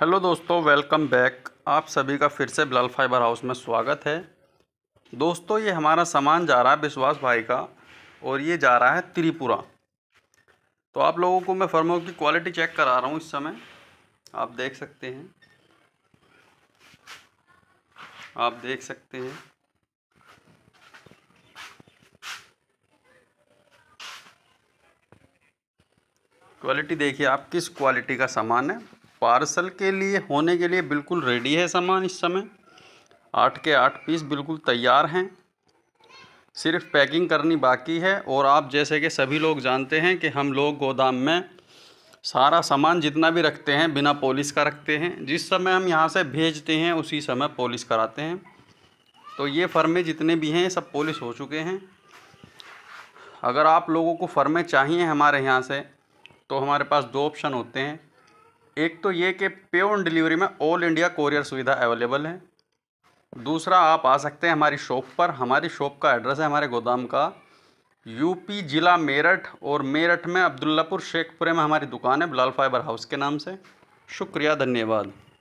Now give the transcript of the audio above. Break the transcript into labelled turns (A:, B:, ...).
A: hello दोस्तों welcome back आप सभी का फिर से ब्लल फाइबर हाउस में स्वागत है दोस्तों ये हमारा सामान जा रहा है विश्वास भाई का और ये जा रहा है त्रिपुरा तो आप लोगों को मैं फर्मों की क्वालिटी चेक करा रहा हूँ इस समय आप देख सकते हैं आप देख सकते हैं क्वालिटी देखिए आप किस क्वालिटी का सामान है पार्सल के लिए होने के लिए बिल्कुल रेडी है सामान इस समय आठ के आठ पीस बिल्कुल तैयार हैं सिर्फ पैकिंग करनी बाकी है और आप जैसे कि सभी लोग जानते हैं कि हम लोग गोदाम में सारा सामान जितना भी रखते हैं बिना पॉलिश का रखते हैं जिस समय हम यहाँ से भेजते हैं उसी समय पॉलिश कराते हैं तो ये फर्मे जितने भी हैं सब पॉलिश हो चुके हैं अगर आप लोगों को फर्में चाहिए हमारे यहाँ से तो हमारे पास दो ऑप्शन होते हैं एक तो ये कि पे ऑन डिलीवरी में ऑल इंडिया कोरियर सुविधा अवेलेबल है दूसरा आप आ सकते हैं हमारी शॉप पर हमारी शॉप का एड्रेस है हमारे गोदाम का यूपी ज़िला मेरठ और मेरठ में अब्दुल्लापुर शेखपुरे में हमारी दुकान है बिलाल फाइबर हाउस के नाम से शुक्रिया धन्यवाद